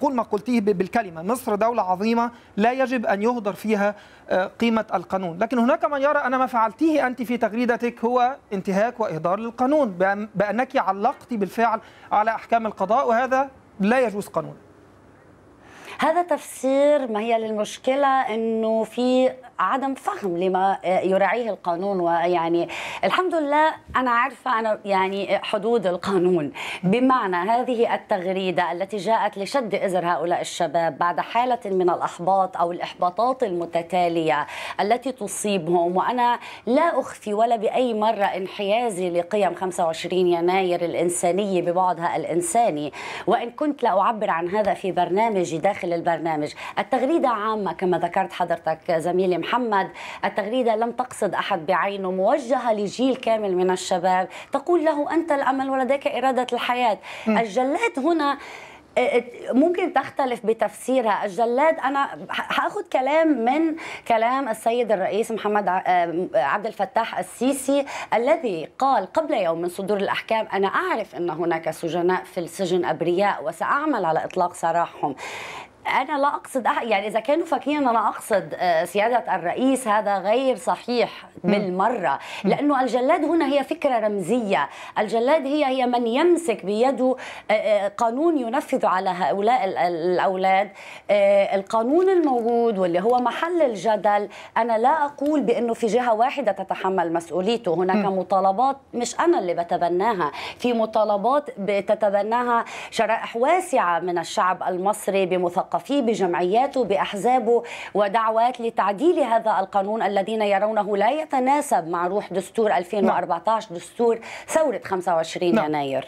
قول ما قلتيه بالكلمة مصر دولة عظيمة لا يجب أن يهدر فيها آه، قيمة القانون لكن هناك من يرى أن ما فعلتيه أنت في تغريدتك هو انتهاك وإهدار للقانون بأنك علقت بالفعل على أحكام القضاء وهذا لا يجوز قانونا هذا تفسير ما هي للمشكلة أنه في عدم فهم لما يراعيه القانون ويعني الحمد لله أنا عارفة أنا يعني حدود القانون بمعنى هذه التغريدة التي جاءت لشد إزر هؤلاء الشباب بعد حالة من الأحباط أو الإحباطات المتتالية التي تصيبهم وأنا لا أخفي ولا بأي مرة انحيازي لقيم 25 يناير الإنسانية ببعضها الإنساني وإن كنت لا أعبر عن هذا في برنامجي داخل داخل البرنامج التغريدة عامة كما ذكرت حضرتك زميلي محمد التغريدة لم تقصد أحد بعينه موجهة لجيل كامل من الشباب تقول له أنت الأمل ولديك إرادة الحياة الجلاد هنا آه، آه، ممكن تختلف بتفسيرها الجلاد انا هاخذ كلام من كلام السيد الرئيس محمد آه، عبد الفتاح السيسي الذي قال قبل يوم من صدور الاحكام انا اعرف ان هناك سجناء في السجن ابرياء وساعمل على اطلاق سراحهم انا لا اقصد أح... يعني اذا كانوا فاكرين انا اقصد آه، سياده الرئيس هذا غير صحيح بالمره لانه الجلاد هنا هي فكره رمزيه الجلاد هي هي من يمسك بيده آه، آه، قانون ينفذ على هؤلاء الاولاد القانون الموجود واللي هو محل الجدل انا لا اقول بانه في جهه واحده تتحمل مسؤوليته هناك مطالبات مش انا اللي بتبناها في مطالبات بتتبناها شرائح واسعه من الشعب المصري بمثقف توافق فيه بجمعياته بأحزابه ودعوات لتعديل هذا القانون الذين يرونه لا يتناسب مع روح دستور 2014 نعم. دستور ثورة 25 نعم. يناير